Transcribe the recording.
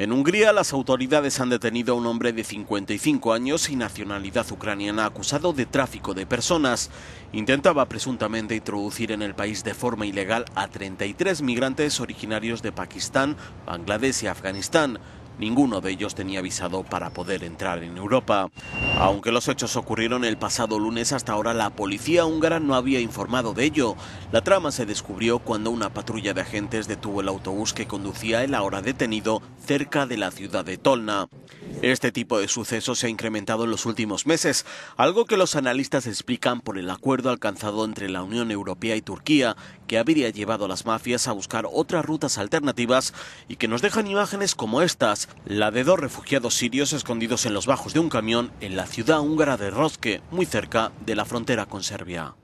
En Hungría, las autoridades han detenido a un hombre de 55 años y nacionalidad ucraniana acusado de tráfico de personas. Intentaba presuntamente introducir en el país de forma ilegal a 33 migrantes originarios de Pakistán, Bangladesh y Afganistán. Ninguno de ellos tenía visado para poder entrar en Europa. Aunque los hechos ocurrieron el pasado lunes, hasta ahora la policía húngara no había informado de ello. La trama se descubrió cuando una patrulla de agentes detuvo el autobús que conducía el ahora detenido cerca de la ciudad de Tolna. Este tipo de sucesos se ha incrementado en los últimos meses, algo que los analistas explican por el acuerdo alcanzado entre la Unión Europea y Turquía, que habría llevado a las mafias a buscar otras rutas alternativas y que nos dejan imágenes como estas, la de dos refugiados sirios escondidos en los bajos de un camión en la ciudad húngara de Rosque, muy cerca de la frontera con Serbia.